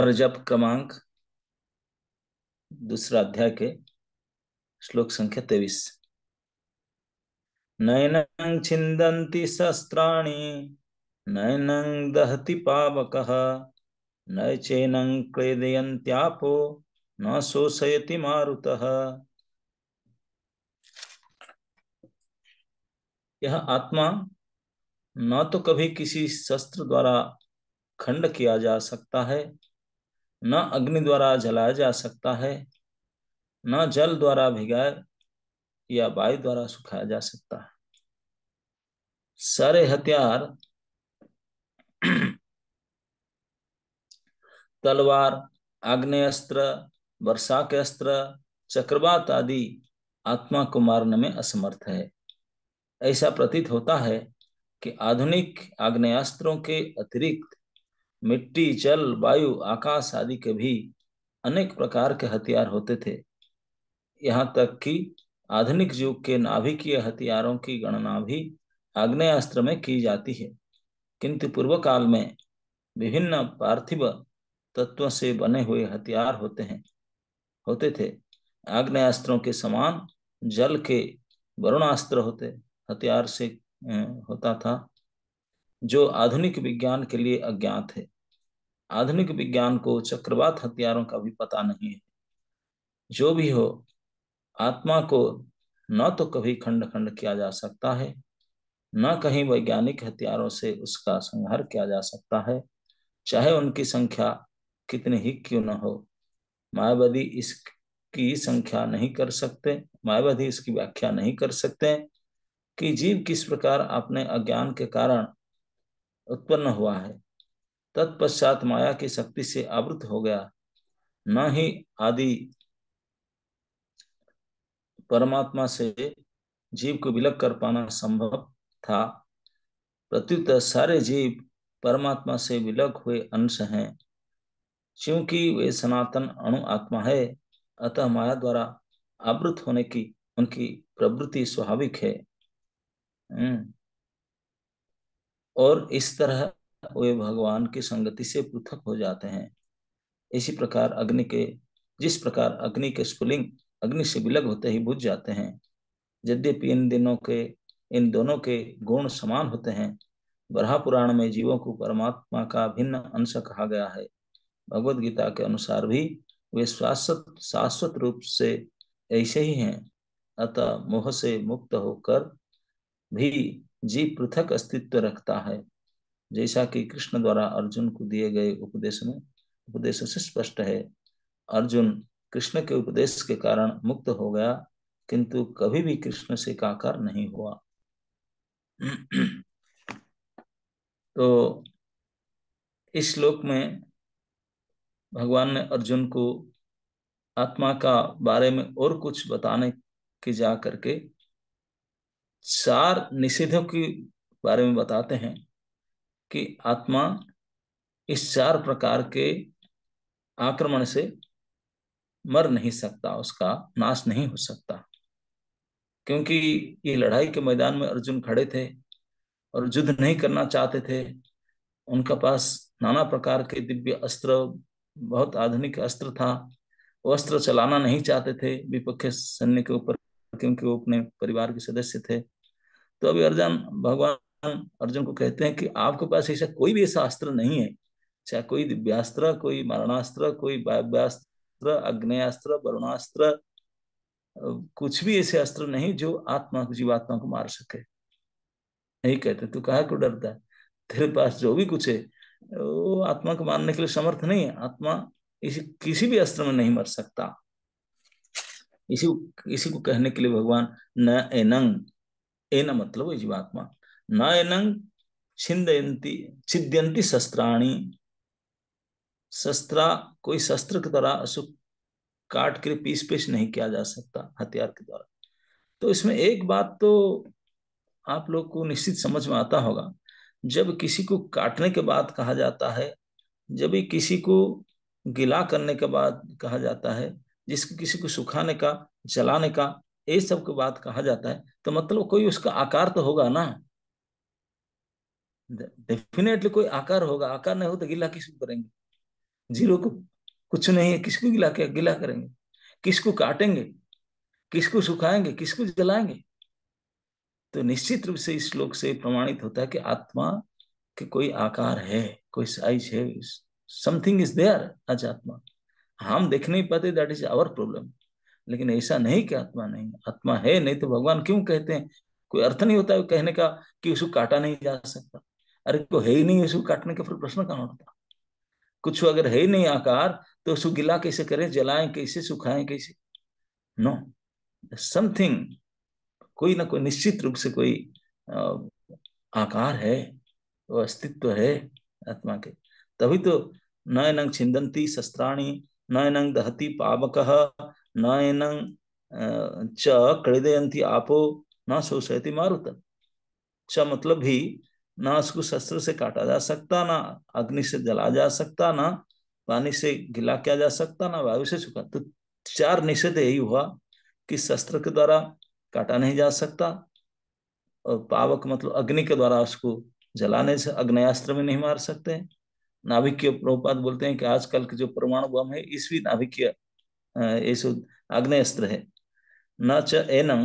रजब क्रमांक दूसरा अध्याय के श्लोक संख्या तेईस नयन छिंदी शस्त्राणी नयन दहति पावक न चेन क्लेदयंत्यापो न शोषयति मारुतः यह आत्मा न तो कभी किसी शस्त्र द्वारा खंड किया जा सकता है न अग्नि द्वारा जलाया जा सकता है न जल द्वारा भिगाए या वायु द्वारा सुखाया जा सकता है सारे हथियार तलवार आग्ने अस्त्र वर्षा के अस्त्र चक्रवात आदि आत्मा को मारने में असमर्थ है ऐसा प्रतीत होता है कि आधुनिक आग्नेयास्त्रों के अतिरिक्त मिट्टी जल वायु आकाश आदि के भी अनेक प्रकार के हथियार होते थे यहाँ तक कि आधुनिक युग के नाभिकीय हथियारों की गणना भी आग्नेयास्त्र में की जाती है किंतु पूर्व काल में विभिन्न पार्थिव तत्व से बने हुए हथियार होते हैं होते थे आग्नेयास्त्रों के समान जल के वरुणास्त्र होते हथियार से होता था जो आधुनिक विज्ञान के लिए अज्ञात है आधुनिक विज्ञान को चक्रवात हथियारों का भी पता नहीं है जो भी हो आत्मा को न तो कभी खंड खंड किया जा सकता है न कहीं वैज्ञानिक हथियारों से उसका संहार किया जा सकता है चाहे उनकी संख्या कितनी ही क्यों न हो मायावादी इसकी संख्या नहीं कर सकते मायावादी इसकी व्याख्या नहीं कर सकते कि जीव किस प्रकार अपने अज्ञान के कारण उत्पन्न हुआ है तत्पश्चात माया की शक्ति से आवृत हो गया न ही आदि परमात्मा से जीव को विलग कर पाना संभव था प्रत्युत सारे जीव परमात्मा से विलग हुए अंश हैं क्योंकि वे सनातन अणु आत्मा है अतः माया द्वारा आवृत होने की उनकी प्रवृत्ति स्वाभाविक है हम्म। और इस तरह वे भगवान की संगति से पृथक हो जाते हैं इसी प्रकार अग्नि के जिस प्रकार अग्नि के स्फुलिंग अग्नि से विलग होते ही बुझ जाते हैं यद्यपि इन दिनों के इन दोनों के गुण समान होते हैं बरहा पुराण में जीवों को परमात्मा का भिन्न अंश कहा गया है भगवत गीता के अनुसार भी वे शाश्वत शाश्वत रूप से ऐसे ही हैं अतः मोह से मुक्त होकर भी जीव पृथक अस्तित्व रखता है जैसा कि कृष्ण द्वारा अर्जुन को दिए गए उपदेश में उपदेश से स्पष्ट है अर्जुन कृष्ण के उपदेश के कारण मुक्त हो गया किंतु कभी भी कृष्ण से काकार नहीं हुआ तो इस श्लोक में भगवान ने अर्जुन को आत्मा का बारे में और कुछ बताने के जा करके चार निषेधों के बारे में बताते हैं कि आत्मा इस चार प्रकार के आक्रमण से मर नहीं सकता उसका नाश नहीं हो सकता क्योंकि ये लड़ाई के मैदान में अर्जुन खड़े थे और युद्ध नहीं करना चाहते थे उनका पास नाना प्रकार के दिव्य अस्त्र बहुत आधुनिक अस्त्र था वो अस्त्र चलाना नहीं चाहते थे विपक्ष सैन्य के ऊपर क्योंकि वो अपने परिवार के सदस्य थे तो अभी अर्जुन भगवान अर्जुन को कहते हैं कि आपके पास ऐसा कोई भी शास्त्र नहीं है चाहे कोई दिव्यास्त्र कोई मरणास्त्र कोई वायव्यास्त्र अग्नयास्त्र वरुणास्त्र कुछ भी ऐसे अस्त्र नहीं जो आत्मा को जीवात्मा को मार सके नहीं कहते तू कहा क्यों डरता है तेरे पास जो भी कुछ है वो आत्मा को मारने के लिए समर्थ नहीं है आत्मा इसी किसी भी अस्त्र में नहीं मर सकता इसी इसी को कहने के लिए भगवान न एनंग एन मतलब जीवात्मा न एनंग छिंदयंती छिद्यंती शस्त्राणी शस्त्रा कोई शस्त्र की तरह अशुभ काट कर पीस पीस नहीं किया जा सकता हथियार के द्वारा तो इसमें एक बात तो आप लोग को निश्चित समझ में आता होगा जब किसी को काटने के बाद कहा जाता है जब ही किसी को गिला करने के बाद कहा जाता है जिसको किसी को सुखाने का जलाने का ये सब की बात कहा जाता है तो मतलब कोई उसका आकार तो होगा ना डेफिनेटली कोई आकार होगा आकार नहीं हो तो गिला किसको करेंगे जीरो को कुछ नहीं है किसको गिला के गिला करेंगे किसको काटेंगे किसको सुखाएंगे किसको जलाएंगे तो निश्चित रूप से इस श्लोक से प्रमाणित होता है कि आत्मा के कोई आकार है कोई साइज है समथिंग इज देयर आज आत्मा हम देख नहीं पाते दैट इज आवर प्रॉब्लम लेकिन ऐसा नहीं कि आत्मा नहीं आत्मा है नहीं तो भगवान क्यों कहते हैं कोई अर्थ नहीं होता है कहने का कि उसको काटा नहीं जा सकता अरे को है ही नहीं उसको काटने का फिर प्रश्न कहाँ उठता कुछ अगर है ही नहीं आकार तो उसको गिला कैसे करें जलाएं कैसे सुखाएं कैसे नो समथिंग कोई ना कोई निश्चित रूप से कोई आकार है वो अस्तित्व है आत्मा के तभी तो नंग छिंदंती शस्त्राणी नंग दहती पावक न एनं च कड़िदयंती आपो न शोषयती मारुत च मतलब भी ना उसको शस्त्र से काटा जा सकता ना अग्नि से जला जा सकता ना पानी से गिला किया जा सकता ना वायु से सुखा तो चार निषेध यही हुआ कि शस्त्र के द्वारा काटा नहीं जा सकता और पावक मतलब अग्नि के द्वारा उसको जलाने से अग्नयास्त्र में नहीं मार सकते नाभिकीय प्रभुपात बोलते हैं कि आजकल के जो परमाणु बम है इस भी नाभिकीय ये आग्नेस्त्र है न च एनम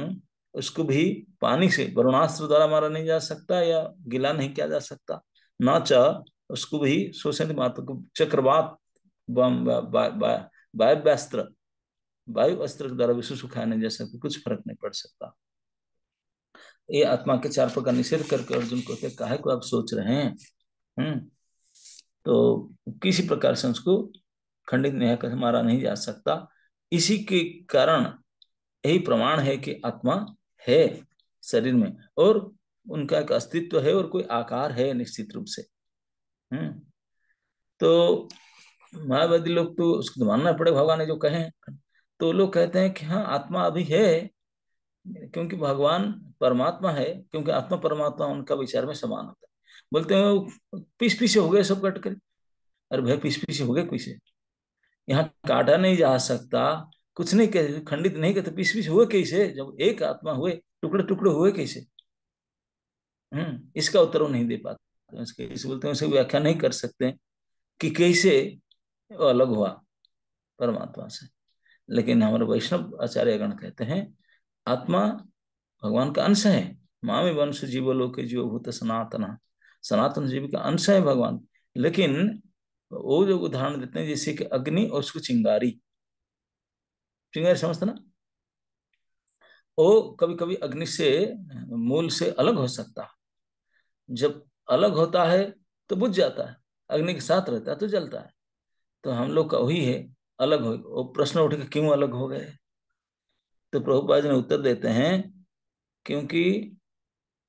उसको भी पानी से वरुणास्त्र द्वारा मारा नहीं जा सकता या गिला नहीं किया जा सकता न च उसको भी शोषण मात्र को चक्रवात वायुस्त्र वायु अस्त्र के द्वारा विश्व सुखाया नहीं जा सकता कुछ फर्क नहीं पड़ सकता ये आत्मा के चार प्रकार निषेध करके अर्जुन को काहे को आप सोच रहे हैं हम्म तो किसी प्रकार से उसको खंडित नहीं कर मारा नहीं जा सकता इसी के कारण यही प्रमाण है कि आत्मा है शरीर में और उनका एक अस्तित्व है और कोई आकार है निश्चित रूप से हम्म तो मायावादी लोग तो उसको तो मानना पड़े भगवान ने जो कहे तो लोग कहते हैं कि हाँ आत्मा अभी है क्योंकि भगवान परमात्मा है क्योंकि आत्मा परमात्मा उनका विचार में समान होता है बोलते हैं पीस पीछे हो गए सब कट कर अरे भाई पीस पीछे हो गए पीछे यहाँ काटा नहीं जा सकता कुछ नहीं कह खंडित नहीं कहते पीस पीस हुए कैसे जब एक आत्मा हुए टुकड़े टुकड़े हुए कैसे हम्म इसका उत्तर नहीं दे पाते बोलते हैं उसे व्याख्या नहीं कर सकते कि कैसे अलग हुआ परमात्मा से लेकिन हमारे वैष्णव आचार्यगण कहते हैं आत्मा भगवान का अंश है मामी वंश जीव लोग जीव भूत सनातन सनातन जीव का अंश है भगवान लेकिन वो जो उदाहरण देते हैं जैसे कि अग्नि और उसको चिंगारी चिंगारी समझते ना वो कभी कभी अग्नि से मूल से अलग हो सकता है जब अलग होता है तो बुझ जाता है अग्नि के साथ रहता है तो जलता है तो हम लोग का वही है अलग हो वो प्रश्न उठ के क्यों अलग हो गए तो जी ने उत्तर देते हैं क्योंकि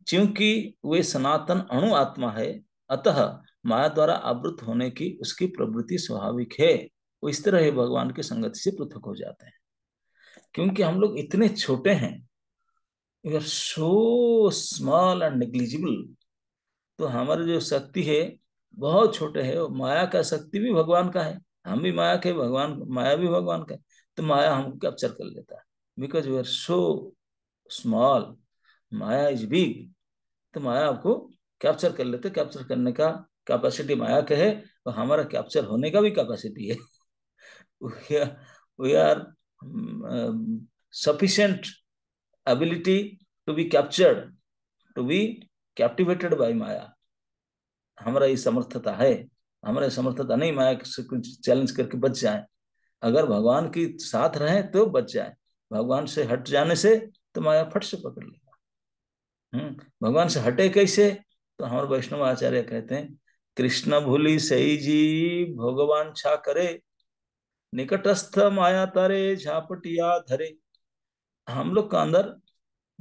क्योंकि वे सनातन अणु आत्मा है अतः माया द्वारा आवृत होने की उसकी प्रवृत्ति स्वाभाविक है वो इस तरह ही भगवान की संगति से पृथक हो जाते हैं क्योंकि हम लोग इतने छोटे हैं अगर are so small and negligible तो हमारी जो शक्ति है बहुत छोटे है माया का शक्ति भी भगवान का है हम भी माया के भगवान माया भी भगवान का है तो माया हमको कैप्चर कर लेता है because you are so small माया इज बिग तो माया आपको कैप्चर कर लेते कैप्चर करने का कैपेसिटी माया कहे तो हमारा कैप्चर होने का भी कैपेसिटी है we are sufficient ability to be captured to be captivated by माया हमारा ये समर्थता है हमारे समर्थता नहीं माया से कुछ चैलेंज करके बच जाए अगर भगवान की साथ रहें तो बच जाए भगवान से हट जाने से तो माया फट से पकड़ लेगा हम्म, भगवान से हटे कैसे तो हमारे वैष्णव आचार्य कहते हैं कृष्ण भूली सही जी भगवान छा करे निकटस्थ माया तारे झापटिया धरे हम लोग का अंदर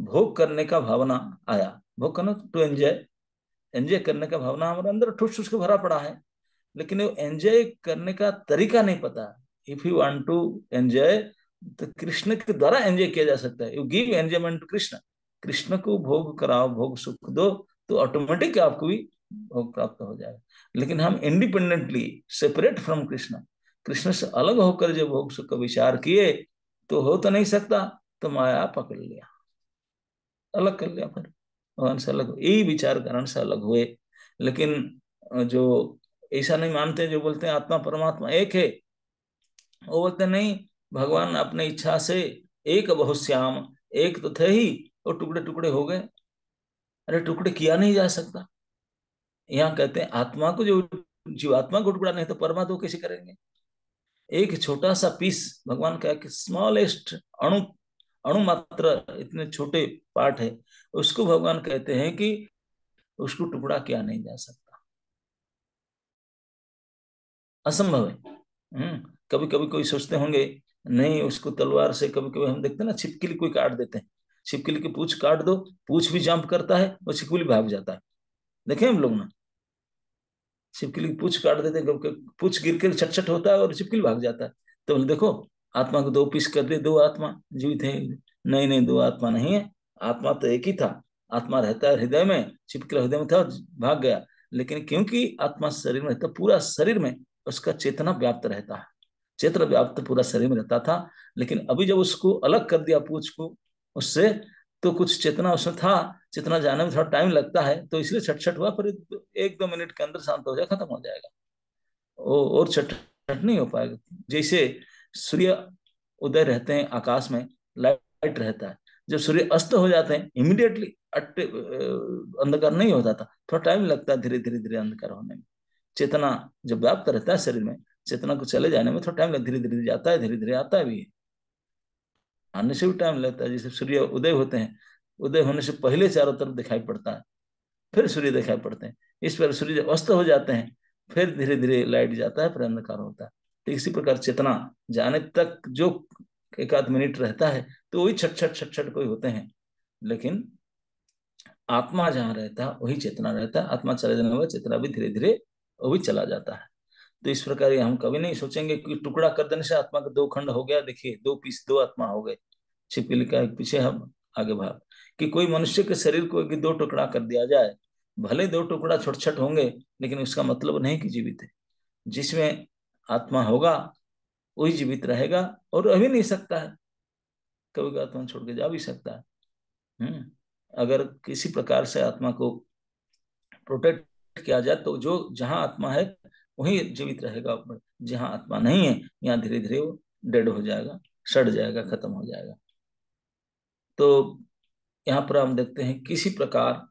भोग करने का भावना आया भोग करना टू एंजॉय एंजॉय करने का भावना हमारे अंदर ठुस ठुस के भरा पड़ा है लेकिन वो एंजॉय करने का तरीका नहीं पता if you want to enjoy तो कृष्ण के द्वारा एंजॉय किया जा सकता है you give enjoyment to Krishna Krishna को भोग कराओ भोग सुख दो तो ऑटोमेटिक आपको भी प्राप्त हो जाए लेकिन हम independently separate from Krishna Krishna से अलग होकर जब भोग सुख का विचार किए तो हो तो नहीं सकता तो माया पकड़ लिया अलग कर लिया फिर भगवान से अलग यही विचार कारण से अलग हुए लेकिन जो ऐसा नहीं मानते जो बोलते हैं आत्मा परमात्मा एक है वो बोलते नहीं भगवान अपने इच्छा से एक बहुश्याम एक तो थे ही और टुकड़े टुकड़े हो गए अरे टुकड़े किया नहीं जा सकता यहाँ कहते हैं आत्मा को जो जीवात्मा गुटगुड़ा नहीं तो परमात्मा कैसे करेंगे एक छोटा सा पीस भगवान का एक स्मॉलेस्ट अणु अणु मात्र इतने छोटे पार्ट है उसको भगवान कहते हैं कि उसको टुकड़ा किया नहीं जा सकता असंभव है हम्म, कभी कभी कोई सोचते होंगे नहीं उसको तलवार से कभी कभी हम देखते हैं ना छिपकली कोई काट देते हैं छिपकली की पूछ काट दो पूछ भी जंप करता है वो छिपकली भाग जाता है देखे हम लोग ना छिपकली पूछ काट देते पूछ गिर कर छट होता है और छिपकली भाग जाता है तो बोले देखो आत्मा को दो पीस कर दे दो आत्मा जीवित है नहीं नहीं दो आत्मा नहीं है आत्मा तो एक ही था आत्मा रहता है हृदय में छिपकला हृदय में था भाग गया लेकिन क्योंकि आत्मा शरीर में रहता पूरा शरीर में उसका चेतना व्याप्त रहता है चेतना व्याप्त पूरा शरीर में रहता था लेकिन अभी जब उसको अलग कर दिया पूछ को उससे तो कुछ चेतना उसमें था चेतना जाने में थोड़ा टाइम लगता है तो इसलिए छट हुआ पर एक दो मिनट के अंदर शांत हो जाए खत्म हो जाएगा ओ और छट छट नहीं हो पाएगा जैसे सूर्य उदय रहते हैं आकाश में लाइट रहता है जब सूर्य अस्त हो जाते हैं इमिडिएटली अंधकार नहीं होता था थोड़ा टाइम लगता है धीरे धीरे धीरे अंधकार होने में चेतना जब व्याप्त रहता है शरीर में चेतना को चले जाने में थोड़ा टाइम लगता धीरे धीरे जाता है धीरे धीरे आता भी है आने से भी टाइम लगता है जैसे सूर्य उदय होते हैं उदय होने से पहले चारों तरफ दिखाई पड़ता है फिर सूर्य दिखाई पड़ते हैं इस पर सूर्य अस्त हो जाते हैं फिर धीरे धीरे लाइट जाता है फिर अंधकार होता है तो इसी प्रकार चेतना जाने तक जो एक आध मिनट रहता है तो वही छट छट छट छट कोई होते हैं लेकिन आत्मा जहाँ रहता है वही चेतना रहता है आत्मा चले जाने वाला चेतना भी धीरे धीरे वो भी चला जाता है तो इस प्रकार हम कभी नहीं सोचेंगे कि टुकड़ा कर देने से आत्मा का दो खंड हो गया देखिए दो पीस दो आत्मा हो गए छिपिल का एक पीछे हम आगे भाग कि कोई मनुष्य के शरीर को एक दो टुकड़ा कर दिया जाए भले दो टुकड़ा छोट छट होंगे लेकिन उसका मतलब नहीं कि जीवित है जिसमें आत्मा होगा वही जीवित रहेगा और रह भी नहीं सकता है कभी आत्मा तो छोड़ के जा भी सकता है हम्म अगर किसी प्रकार से आत्मा को प्रोटेक्ट किया जाए तो जो जहां आत्मा है वही जीवित रहेगा ऊपर जहाँ आत्मा नहीं है यहाँ धीरे धीरे वो डेड हो जाएगा सड़ जाएगा खत्म हो जाएगा तो यहाँ पर हम देखते हैं किसी प्रकार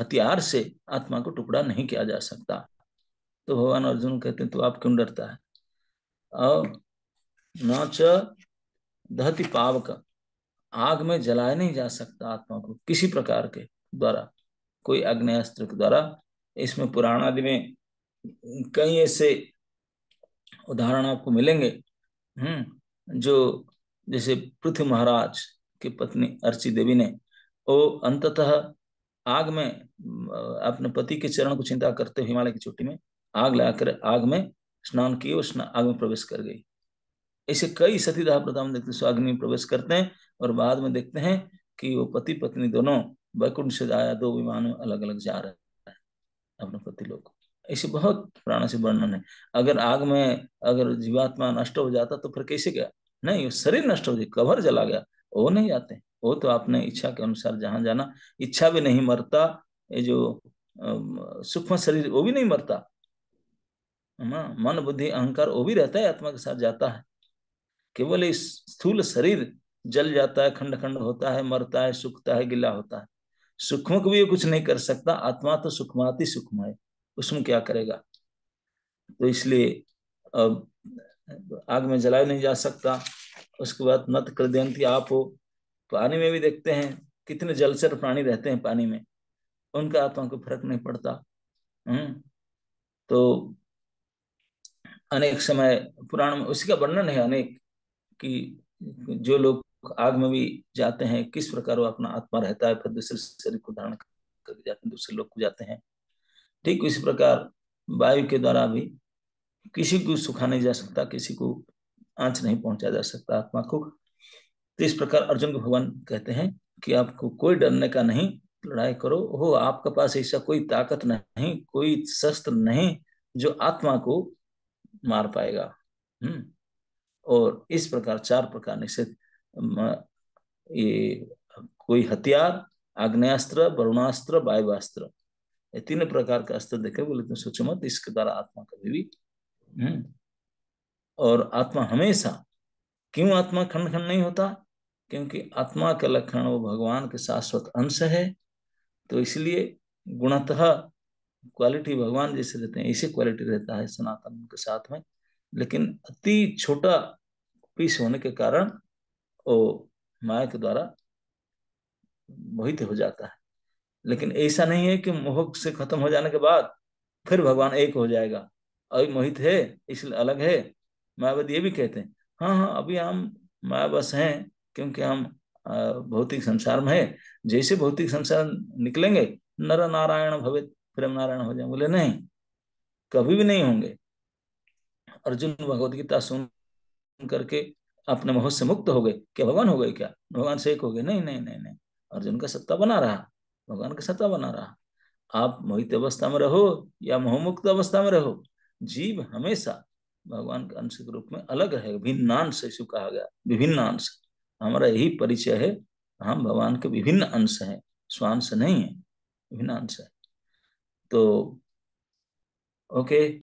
हथियार से आत्मा को टुकड़ा नहीं किया जा सकता तो भगवान अर्जुन कहते हैं तो आप क्यों डरता है और पावक आग में जलाया नहीं जा सकता आत्मा को किसी प्रकार के द्वारा कोई अग्नि अस्त्र के द्वारा इसमें पुराण आदि में कई ऐसे उदाहरण आपको मिलेंगे हम्म जो जैसे पृथ्वी महाराज की पत्नी अर्ची देवी ने वो अंततः आग में अपने पति के चरण को चिंता करते हुए हिमालय की चोटी में आग लगाकर आग में स्नान किए और आग में प्रवेश कर गई ऐसे कई सतीदाह प्रथा देखते अग्नि में प्रवेश करते हैं और बाद में देखते हैं कि वो पति पत्नी दोनों वैकुंठ से आया दो विमान में अलग अलग जा रहे हैं अपने पति लोग को ऐसे बहुत पुराणों से वर्णन है अगर आग में अगर जीवात्मा नष्ट हो जाता तो फिर कैसे गया नहीं शरीर नष्ट हो जाए कवर जला गया वो नहीं जाते वो तो आपने इच्छा के अनुसार जहां जाना इच्छा भी नहीं मरता ये जो सूक्ष्म शरीर वो भी नहीं मरता ना मन बुद्धि अहंकार वो भी रहता है आत्मा के साथ जाता है केवल इस स्थूल शरीर जल जाता है खंड खंड होता है मरता है सुखता है गिला होता है सूक्ष्म को भी कुछ नहीं कर सकता आत्मा तो सुखमाती सुखमा है उसमें क्या करेगा तो इसलिए अब आग में जलाया नहीं जा सकता उसके बाद मत कर देती आप हो पानी में भी देखते हैं कितने जलचर प्राणी रहते हैं पानी में उनका आत्मा को फर्क नहीं पड़ता हम्म तो अनेक समय पुराण में उसी का वर्णन है अनेक कि जो लोग आग में भी जाते हैं किस प्रकार वो अपना आत्मा रहता है फिर दूसरे शरीर को धारण कर जाते हैं दूसरे लोग को जाते हैं ठीक इसी प्रकार वायु के द्वारा भी किसी को सुखा नहीं जा सकता किसी को आंच नहीं पहुंचा जा सकता आत्मा को तो इस प्रकार अर्जुन को भगवान कहते हैं कि आपको कोई डरने का नहीं लड़ाई करो हो आपके पास ऐसा कोई ताकत नहीं कोई शस्त्र नहीं जो आत्मा को मार पाएगा हम्म और इस प्रकार चार प्रकार निश्चित ये कोई हथियार आग्नेस्त्र वरुणास्त्र वायुवास्त्र तीनों प्रकार का अस्त्र देखे बोले तुम सोचो मत इसके द्वारा आत्मा कभी भी हम्म, और आत्मा हमेशा क्यों आत्मा खंड खंड नहीं होता क्योंकि आत्मा का लक्षण वो भगवान के शाश्वत अंश है तो इसलिए गुणतः क्वालिटी भगवान जैसे रहते हैं ऐसे क्वालिटी रहता है सनातन के साथ में लेकिन अति छोटा पीस होने के कारण वो माया के द्वारा मोहित हो जाता है लेकिन ऐसा नहीं है कि मोह से खत्म हो जाने के बाद फिर भगवान एक हो जाएगा अभी मोहित है इसलिए अलग है मायावत ये भी कहते हैं हाँ हाँ अभी हम मायावस हैं क्योंकि हम भौतिक संसार में है जैसे भौतिक संसार निकलेंगे नर नारायण भवित प्रेम नारायण हो जाए बोले नहीं कभी भी नहीं होंगे अर्जुन भगवदगीता सुन करके अपने मोह से मुक्त हो गए क्या भगवान हो गए क्या भगवान से एक हो गए नहीं नहीं नहीं नहीं अर्जुन का सत्ता बना रहा भगवान का सत्ता बना रहा आप मोहित अवस्था में रहो या मोहमुक्त अवस्था में रहो जीव हमेशा भगवान के अंश के रूप में अलग रहेगा अंश इसको कहा गया विभिन्न अंश हमारा यही परिचय है हम भगवान के विभिन्न अंश हैं स्वांश नहीं है विभिन्न अंश है तो ओके